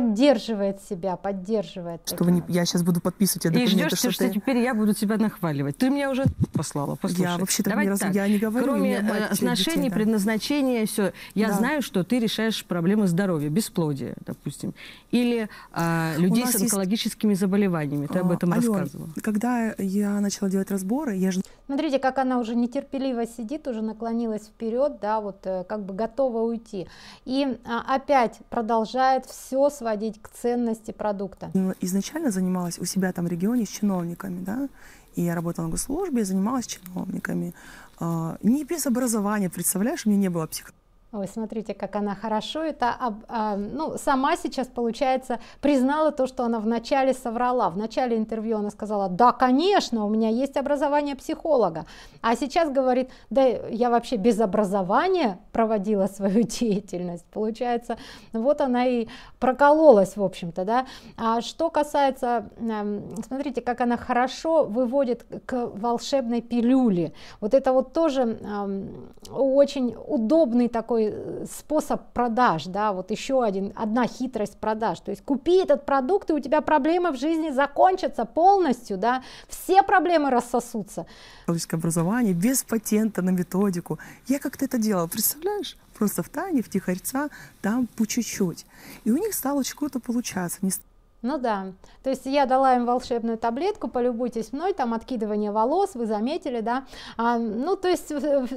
Speaker 1: поддерживает себя, поддерживает. Что
Speaker 2: вы не, я сейчас буду подписывать, я и ждешь, что, ты, теперь я буду тебя нахваливать. Ты меня уже послала, послушай. Я вообще так, не, раз, так. Я не говорю. Кроме э, отношений, детей, да. предназначения, все. Я да. знаю, что ты решаешь проблемы здоровья, бесплодия, допустим, или а, людей с онкологическими есть... заболеваниями. Ты а, об этом Ален, рассказывала. Когда я начала делать разборы, я же...
Speaker 1: Смотрите, как она уже нетерпеливо сидит, уже наклонилась вперед, да, вот э, как бы готова уйти. И а, опять продолжает все свое сводить к ценности продукта?
Speaker 3: Ну, изначально занималась у себя там в регионе с чиновниками, да, и я работала на госслужбе, занималась чиновниками. А, не без образования, представляешь, у меня не было психологии
Speaker 1: вы смотрите, как она хорошо это, а, ну, сама сейчас, получается, признала то, что она вначале соврала. В начале интервью она сказала, да, конечно, у меня есть образование психолога. А сейчас говорит, да, я вообще без образования проводила свою деятельность. Получается, вот она и прокололась, в общем-то, да. А что касается, эм, смотрите, как она хорошо выводит к волшебной пилюле. Вот это вот тоже эм, очень удобный такой такой э, способ продаж, да, вот еще один, одна хитрость продаж, то есть купи этот продукт, и у тебя проблемы в жизни закончатся полностью, да, все проблемы рассосутся.
Speaker 3: Образование без патента на методику. Я как-то это делала, представляешь? Просто в Тане, в Тихорца, там по чуть-чуть. И у них стало очень круто получаться.
Speaker 1: Ну да, то есть я дала им волшебную таблетку, полюбуйтесь мной, там откидывание волос, вы заметили, да, а, ну то есть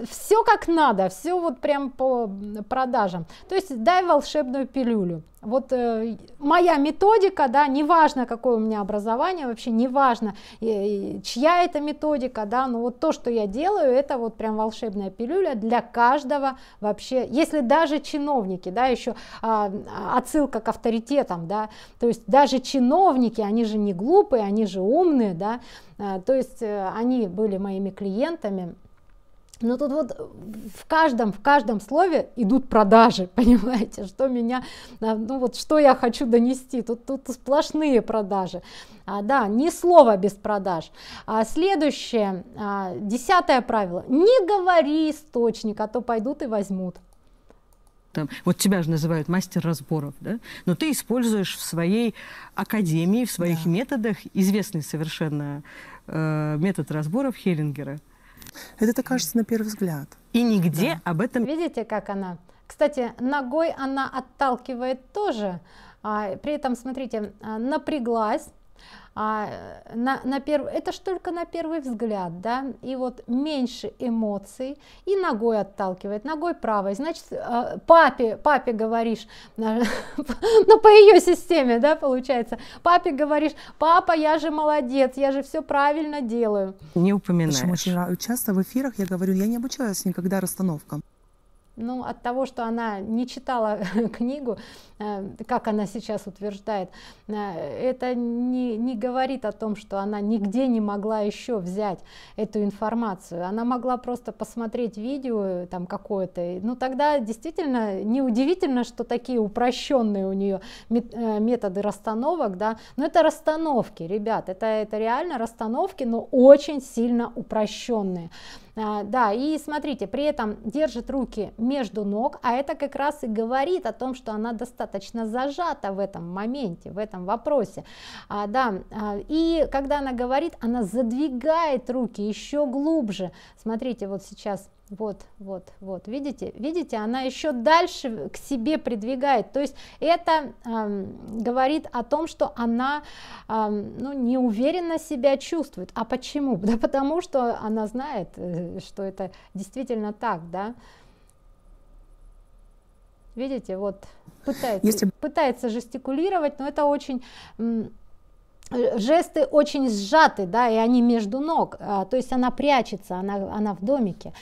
Speaker 1: все как надо, все вот прям по продажам, то есть дай волшебную пилюлю, вот э, моя методика, да, неважно, какое у меня образование, вообще неважно, э, чья это методика, да, но вот то, что я делаю, это вот прям волшебная пилюля для каждого вообще, если даже чиновники, да, еще э, а, отсылка к авторитетам, да, то есть даже чиновники, они же не глупые, они же умные, да, э, то есть э, они были моими клиентами, но тут вот э, в каждом, в каждом слове идут продажи, понимаете, что меня, а, ну вот что я хочу донести, тут, тут сплошные продажи. А, да, ни слова без продаж. А следующее, а, десятое правило, не говори источник, а то пойдут и возьмут
Speaker 2: там, вот тебя же называют мастер разборов, да? но ты используешь в своей академии, в своих да. методах известный совершенно э, метод разборов Хеллингера –
Speaker 3: это так кажется на первый взгляд. И
Speaker 1: нигде да. об этом... Видите, как она? Кстати, ногой она отталкивает тоже. А, при этом, смотрите, а, напряглась, а, э, на, на перв... это ж только на первый взгляд, да, и вот меньше эмоций, и ногой отталкивает, ногой правой, значит, э, папе, папе говоришь, э, ну, по ее системе, да, получается, папе говоришь, папа, я же молодец, я же все правильно делаю.
Speaker 3: Не упоминаешь. Причем часто в эфирах я говорю, я не обучаюсь никогда расстановкам
Speaker 1: ну, от того, что она не читала книгу, э, как она сейчас утверждает, э, это не, не говорит о том, что она нигде не могла еще взять эту информацию. Она могла просто посмотреть видео э, там какое-то. Ну, тогда действительно неудивительно, что такие упрощенные у нее методы расстановок, да, но это расстановки, ребят, это, это реально расстановки, но очень сильно упрощенные. А, да, и смотрите, при этом держит руки между ног, а это как раз и говорит о том, что она достаточно зажата в этом моменте, в этом вопросе. А, да, а, и когда она говорит, она задвигает руки еще глубже. Смотрите, вот сейчас вот, вот, вот, видите, видите, она еще дальше к себе придвигает, то есть это эм, говорит о том, что она эм, ну, неуверенно себя чувствует, а почему? Да потому что она знает, э, что это действительно так, да, видите, вот пытается, Если... пытается жестикулировать, но это очень жесты очень сжаты, да, и они между ног, а, то есть она прячется, она, она в домике.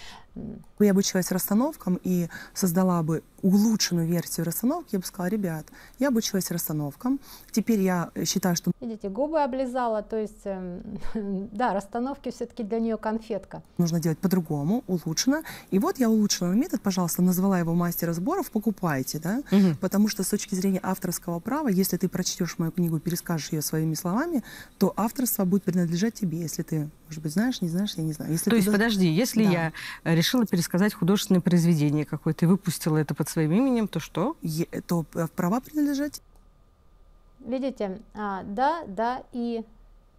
Speaker 3: Я обучилась расстановкам и создала бы улучшенную версию расстановки, я бы сказала, ребят, я обучилась расстановкам, теперь я считаю, что...
Speaker 1: Видите, губы облизала, то есть, эм, да, расстановки все-таки для нее конфетка.
Speaker 3: Нужно делать по-другому, улучшено. И вот я улучшила метод, пожалуйста, назвала его мастер сборов, покупайте, да, угу. потому что с точки зрения авторского права, если ты прочтешь мою книгу, перескажешь ее своими словами, словами, то авторство будет принадлежать
Speaker 2: тебе, если ты, может быть, знаешь, не знаешь, я не знаю. Если то есть, даже... подожди, если да. я э, решила пересказать художественное произведение какое-то и выпустила это под своим именем, то что? Е- то э, права
Speaker 1: принадлежать. Видите, а, да, да и...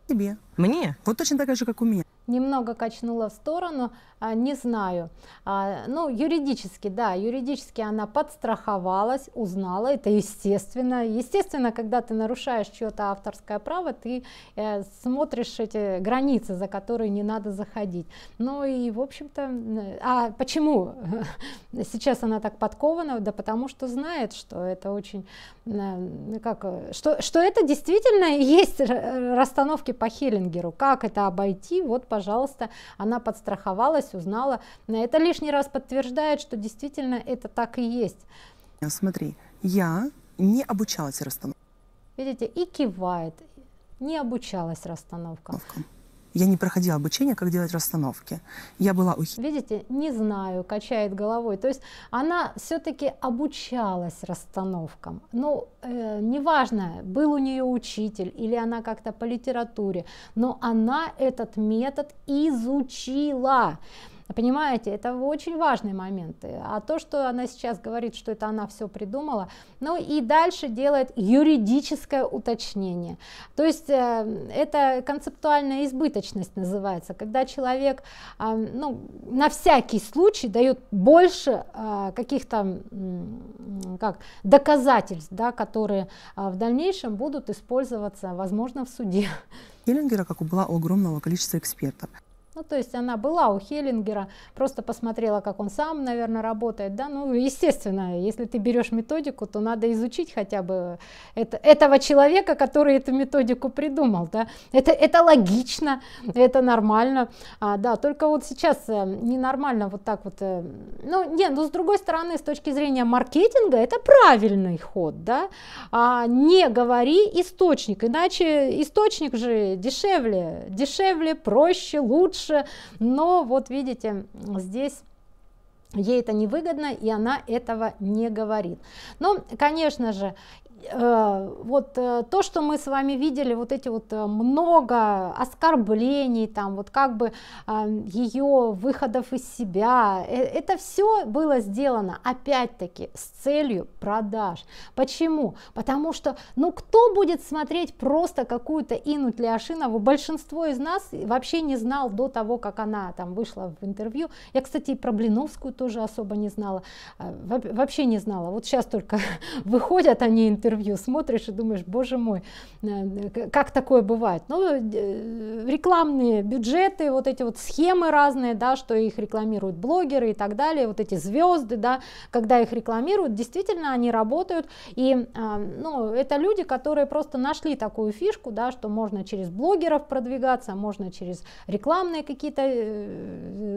Speaker 1: Тебе.
Speaker 2: Мне?
Speaker 3: Вот точно такая же, как у меня
Speaker 1: немного качнула в сторону, а, не знаю. А, ну, юридически, да, юридически она подстраховалась, узнала, это естественно. Естественно, когда ты нарушаешь чье-то авторское право, ты э, смотришь эти границы, за которые не надо заходить. Ну и, в общем-то, а почему сейчас она так подкована? Да потому что знает, что это очень, э, как, что, что это действительно есть э, расстановки по Хеллингеру. Как это обойти? Вот, пожалуйста, она подстраховалась, догадалась, узнала. Это лишний раз подтверждает, что действительно это так и есть.
Speaker 3: Э, смотри, я не обучалась расстановке.
Speaker 1: Видите, и кивает, не обучалась расстановка.
Speaker 3: Я не проходила обучение, как делать расстановки. Я была у...
Speaker 1: Видите, не знаю, качает головой. То есть она все-таки обучалась расстановкам. Ну, э, неважно, был у нее учитель или она как-то по литературе, но она этот метод изучила. Понимаете, это очень важный момент. А то, что она сейчас говорит, что это она все придумала, ну и дальше делает юридическое уточнение. То есть э, это концептуальная избыточность называется, когда человек э, ну, на всякий случай дает больше э, каких-то как, доказательств, да, которые в дальнейшем будут использоваться, возможно, в суде.
Speaker 3: Геллингера, как у была у огромного количества экспертов.
Speaker 1: Ну, то есть она была у Хеллингера, просто посмотрела, как он сам, наверное, работает, да, ну, естественно, если ты берешь методику, то надо изучить хотя бы это, этого человека, который эту методику придумал, да, это, это логично, это нормально, а, да, только вот сейчас э, ненормально вот так вот, э, ну, не, ну, с другой стороны, с точки зрения маркетинга, это правильный ход, да, а, не говори источник, иначе источник же дешевле, дешевле, проще, лучше, лучше, но вот видите, здесь ей это невыгодно, и она этого не говорит. Но, ну, конечно же, Э, вот э, то, что мы с вами видели, вот эти вот э, много оскорблений, там вот как бы ее выходов из себя, это все было сделано опять-таки с целью продаж. Почему? Потому что, ну кто будет смотреть просто какую-то Ину Тляшинову? Большинство из нас вообще не знал до того, как она там вышла в интервью. Я, кстати, и про Блиновскую тоже особо не знала, вообще не знала. Вот сейчас только выходят они интервью, интервью смотришь и думаешь, боже мой, э, как такое бывает? Ну, э, рекламные бюджеты, вот эти вот схемы разные, да, что их рекламируют блогеры и так далее, вот эти звезды, да, когда их рекламируют, действительно они работают, и, э, ну, это люди, которые просто нашли такую фишку, да, что можно через блогеров продвигаться, можно через рекламные какие-то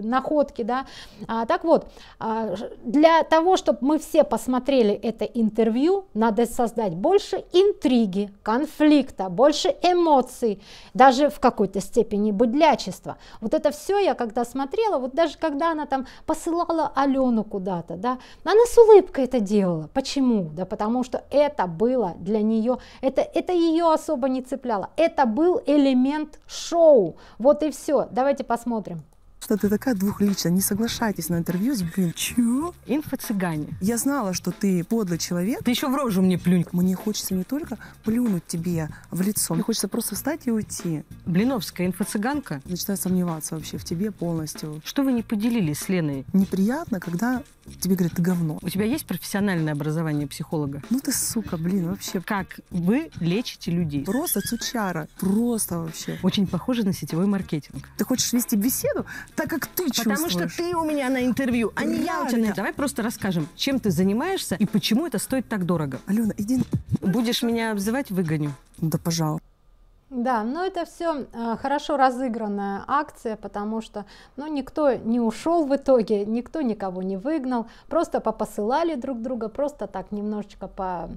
Speaker 1: находки, да. А, так вот, а, для того, чтобы мы все посмотрели это интервью, надо создать создать больше интриги, конфликта, больше эмоций, даже в какой-то степени быдлячества. Вот это все я когда смотрела, вот даже когда она там посылала Алену куда-то, да, она с улыбкой это делала. Почему? Да потому что это было для нее, это, это ее особо не цепляло. Это был элемент шоу. Вот и все. Давайте посмотрим
Speaker 3: что ты такая двухличная, не соглашайтесь на интервью с, блин, чего? Инфо-цыгане. Я знала, что ты подлый человек. Ты еще в рожу мне плюнь. Мне хочется не только плюнуть тебе в лицо, мне хочется просто встать и уйти. Блиновская
Speaker 2: инфо-цыганка. Начинаю сомневаться вообще в тебе полностью. Что вы не поделились с Леной? Неприятно, когда тебе говорят, ты говно. У тебя есть профессиональное образование психолога? Ну ты, сука, блин, вообще. Как вы лечите людей? Просто сучара, просто вообще. Очень похоже на сетевой маркетинг. Ты хочешь вести беседу, так, как ты Потому чувствуешь. Потому что ты у меня на интервью, а не я у тебя. Давай просто расскажем, чем ты занимаешься и почему это стоит так дорого. Алена, иди. Будешь меня обзывать, выгоню. Да, пожалуйста.
Speaker 1: Да, но это все а, хорошо разыгранная акция, потому что ну, никто не ушел в итоге, никто никого не выгнал, просто попосылали друг друга, просто так немножечко по,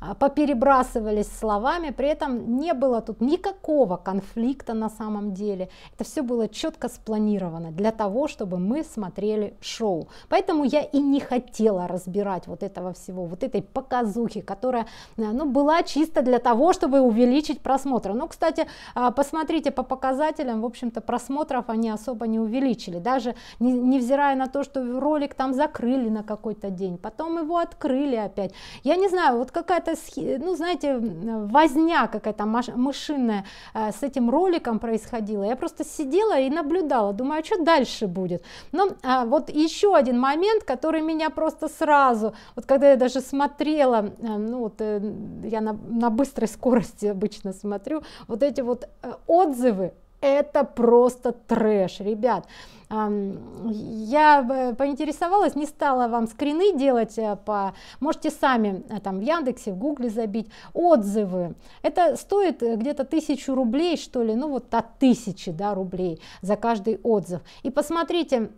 Speaker 1: а, поперебрасывались словами, при этом не было тут никакого конфликта на самом деле. Это все было четко спланировано для того, чтобы мы смотрели шоу. Поэтому я и не хотела разбирать вот этого всего, вот этой показухи, которая а, ну, была чисто для того, чтобы увеличить просмотры. Но, ну, к кстати, а, посмотрите по показателям, в общем-то, просмотров они особо не увеличили, даже не, невзирая на то, что ролик там закрыли на какой-то день, потом его открыли опять. Я не знаю, вот какая-то, ну, знаете, возня какая-то машинная а, с этим роликом происходила. Я просто сидела и наблюдала, думаю, а что дальше будет? Но ну, а, вот еще один момент, который меня просто сразу, вот когда я даже смотрела, а, ну, вот э, я на, на быстрой скорости обычно смотрю, вот эти вот э, отзывы, это просто трэш, ребят. Я э, поинтересовалась, не стала вам скрины делать, э, по, можете сами там в Яндексе, в Гугле забить отзывы. Это стоит где-то тысячу рублей, что ли, ну вот от тысячи да, рублей за каждый отзыв. И посмотрите,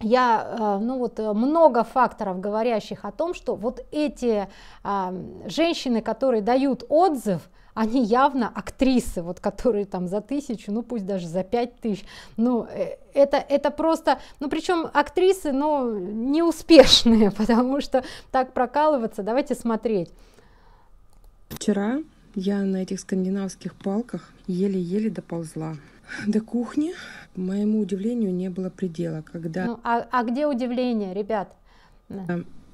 Speaker 1: я, ну вот много факторов, говорящих о том, что вот эти женщины, которые дают отзыв, они явно актрисы, вот которые там за тысячу, ну пусть даже за пять тысяч, ну э, это, это просто, ну причем актрисы, но ну, неуспешные, потому что так прокалываться, давайте смотреть. Вчера я на этих скандинавских палках еле-еле доползла
Speaker 2: до кухни. к Моему удивлению не было предела, когда... Ну,
Speaker 1: а, а где удивление, ребят?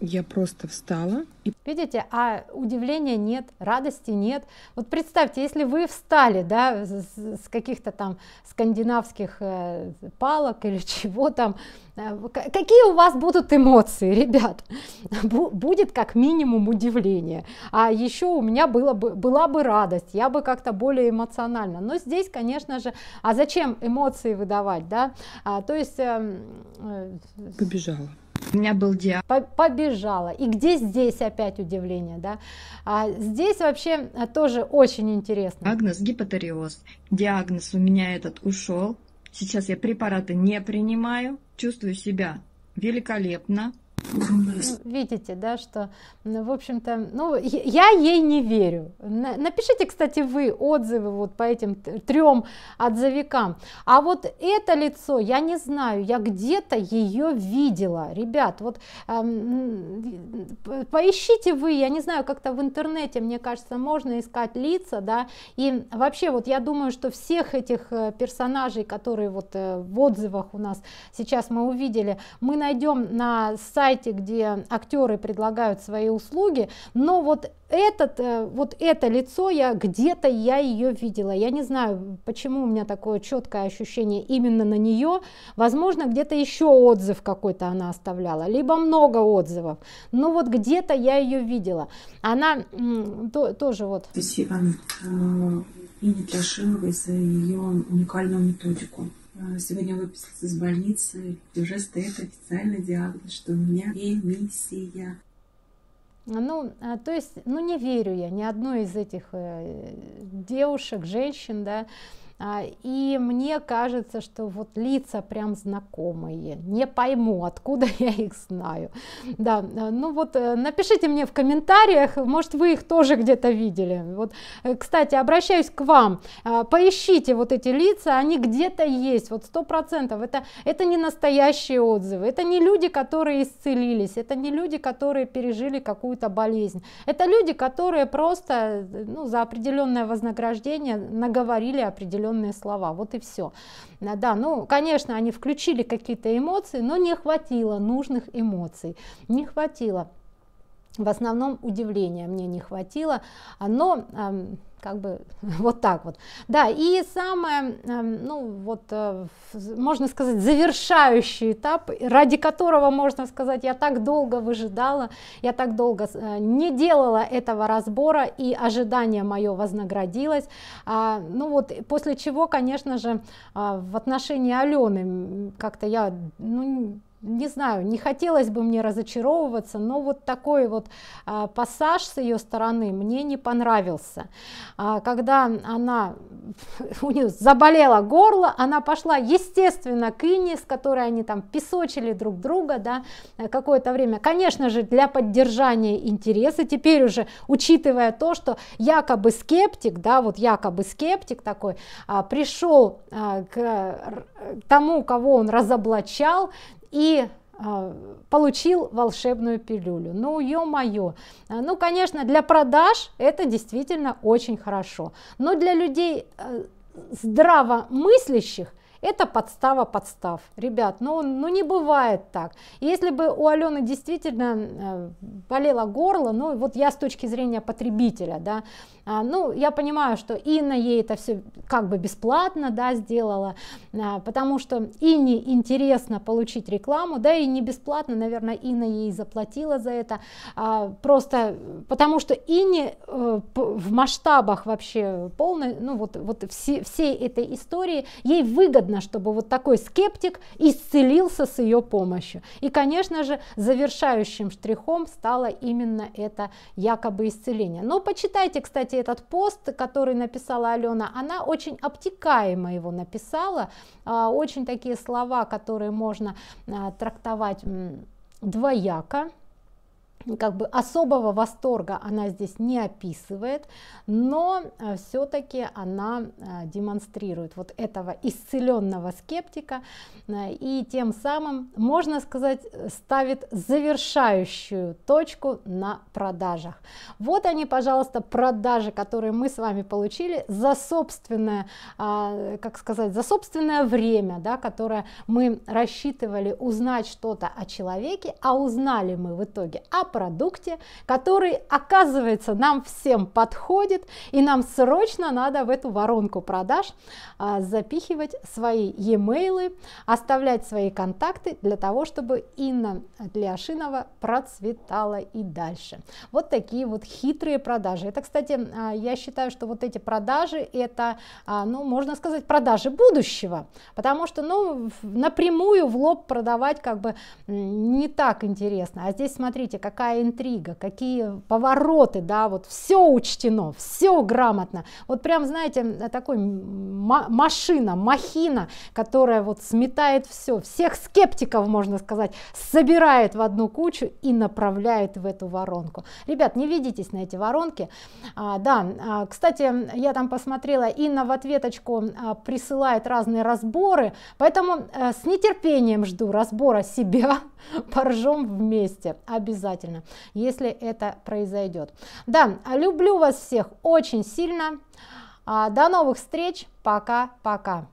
Speaker 2: Я просто встала.
Speaker 1: И... Видите, а удивления нет, радости нет. Вот представьте, если вы встали, да, с каких-то там скандинавских э, палок или чего там, э, какие у вас будут эмоции, ребят? Будет как минимум удивление. А еще у меня было бы, была бы радость, я бы как-то более эмоционально. Но здесь, конечно же, а зачем эмоции выдавать, да? А, то есть... Эм, э, Побежала. У меня был диагноз. Побежала. И где здесь опять удивление, да? А здесь вообще а, тоже очень интересно. Диагноз гипотериоз. Диагноз у меня этот ушел. Сейчас я препараты не принимаю. Чувствую себя великолепно. Ну, видите, да, что, ну, в общем-то, ну, я ей не верю. Напишите, кстати, вы отзывы вот по этим трем отзывикам. А вот это лицо, я не знаю, я где-то ее видела. Ребят, вот эм, поищите вы, я не знаю, как-то в интернете, мне кажется, можно искать лица, да, и вообще вот я думаю, что всех этих э, персонажей, которые вот э, в отзывах у нас сейчас мы увидели, мы найдем на сайте сайте, где актеры предлагают свои услуги, но вот этот, э, вот это лицо я где-то я ее видела. Я не знаю, почему у меня такое четкое ощущение именно на нее. Возможно, где-то еще отзыв какой-то она оставляла, либо много отзывов. Но вот где-то я ее видела. Она то, тоже вот. Спасибо э, Ине Тляшиловой за ее уникальную методику. А, сегодня выписался из больницы, и уже стоит официальный диагноз, что у меня ремиссия. А, ну, а, то есть, ну не верю я ни одной из этих э, девушек, женщин, да, а, и мне кажется, что вот лица прям знакомые. Не пойму, откуда я их знаю. Да, э, ну вот э, напишите мне в комментариях, может вы их тоже где-то видели. Вот, э, кстати, обращаюсь к вам. А, поищите вот эти лица, они где-то есть, вот сто процентов. Это, это не настоящие отзывы, это не люди, которые исцелились, это не люди, которые пережили какую-то болезнь. Это люди, которые просто ну, за определенное вознаграждение наговорили определенные определенные слова. Вот и все. Да, ну, конечно, они включили какие-то эмоции, но не хватило нужных эмоций. Не хватило. В основном удивления мне не хватило, а, но как бы вот так вот. Да, и самое, эм, ну вот, э, можно сказать, завершающий этап, ради которого, можно сказать, я так долго выжидала, я так долго э, не делала этого разбора, и ожидание мое вознаградилось. А, ну вот, после чего, конечно же, а, в отношении Алены как-то я, ну, не знаю, не хотелось бы мне разочаровываться, но вот такой вот э, пассаж с ее стороны мне не понравился. А, когда она, у нее заболело горло, она пошла, естественно, к Ине, с которой они там песочили друг друга, да, э, какое-то время. Конечно же, для поддержания интереса, теперь уже учитывая то, что якобы скептик, да, вот якобы скептик такой, а, пришел а, к тому, кого он разоблачал, и а, получил волшебную пилюлю. Ну, ё-моё. А, ну, конечно, для продаж это действительно очень хорошо. Но для людей а, здравомыслящих это подстава подстав. Ребят, ну, ну не бывает так. Если бы у Алены действительно э, болело горло, ну вот я с точки зрения потребителя, да, а, ну я понимаю, что Инна ей это все как бы бесплатно, да, сделала, а, потому что Ине интересно получить рекламу, да, и не бесплатно, наверное, Инна ей заплатила за это, а, просто потому что Инне э, в масштабах вообще полной, ну вот, вот все, всей этой истории ей выгодно угодно, чтобы вот такой скептик исцелился с ее помощью. И, конечно же, завершающим штрихом стало именно это якобы исцеление. Но почитайте, кстати, этот пост, который написала Алена, она очень обтекаемо его написала, а, очень такие слова, которые можно а, трактовать двояко как бы особого восторга она здесь не описывает, но э, все-таки она э, демонстрирует вот этого исцеленного скептика э, и тем самым, можно сказать, ставит завершающую точку на продажах. Вот они, пожалуйста, продажи, которые мы с вами получили за собственное, а, как сказать, за собственное время, да, которое мы рассчитывали узнать что-то о человеке, а узнали мы в итоге о продукте, который, оказывается, нам всем подходит, и нам срочно надо в эту воронку продаж а, запихивать свои e-mail, оставлять свои контакты для того, чтобы Инна Ляшинова процветала и дальше. Вот такие вот хитрые продажи. Это, кстати, а, я считаю, что вот эти продажи, это, а, ну, можно сказать, продажи будущего, потому что, ну, напрямую в лоб продавать как бы не так интересно. А здесь, смотрите, как Какая интрига, какие повороты, да, вот все учтено, все грамотно. Вот прям, знаете, такой машина, махина, которая вот сметает все, всех скептиков, можно сказать, собирает в одну кучу и направляет в эту воронку. Ребят, не ведитесь на эти воронки. А, да, а, кстати, я там посмотрела, Инна в ответочку а, присылает разные разборы, поэтому а, с нетерпением жду разбора себя, поржем вместе, обязательно обязательно, если это произойдет. Да, люблю вас всех очень сильно. А, до новых встреч. Пока-пока.